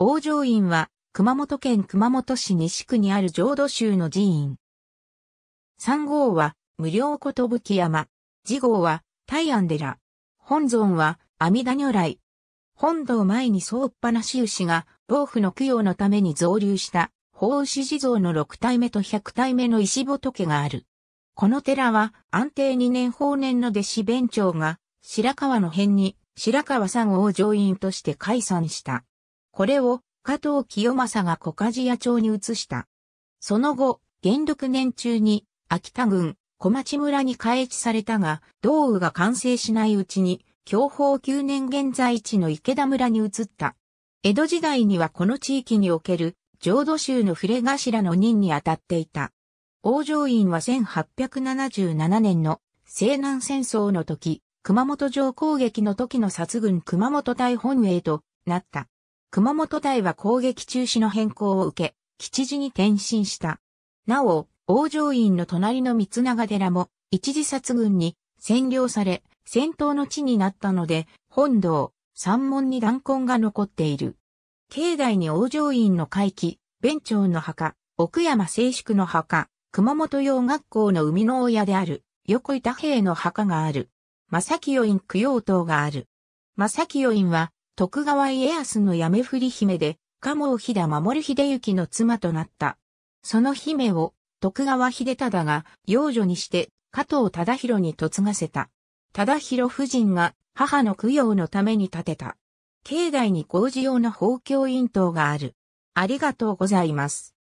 王城院は、熊本県熊本市西区にある浄土宗の寺院。三号は、無料ことぶき山。次号は、大安寺。本尊は、阿弥陀如来。本堂前にうっぱなし牛が、防府の供養のために増流した、法牛地蔵の六体目と百体目の石仏がある。この寺は、安定二年法年の弟子弁長が、白川の辺に、白川三王上院として解散した。これを加藤清正が小梶冶屋町に移した。その後、元禄年中に秋田郡小町村に改置されたが、道具が完成しないうちに、享保9年現在地の池田村に移った。江戸時代にはこの地域における浄土宗の触れ頭の任に当たっていた。王城院は1877年の西南戦争の時、熊本城攻撃の時の殺軍熊本大本営となった。熊本隊は攻撃中止の変更を受け、吉地に転身した。なお、王城院の隣の三長寺も、一時殺軍に占領され、戦闘の地になったので、本堂、三門に弾痕が残っている。境内に王城院の回帰、弁長の墓、奥山静粛の墓、熊本洋学校の生みの親である、横井太平の墓がある。正清院供養塔がある。正清院は、徳川家康のやめふり姫で、鴨を飛騨守秀行の妻となった。その姫を徳川秀忠が養女にして加藤忠宏に嫁がせた。忠宏夫人が母の供養のために建てた。境内に工事用の法教院等がある。ありがとうございます。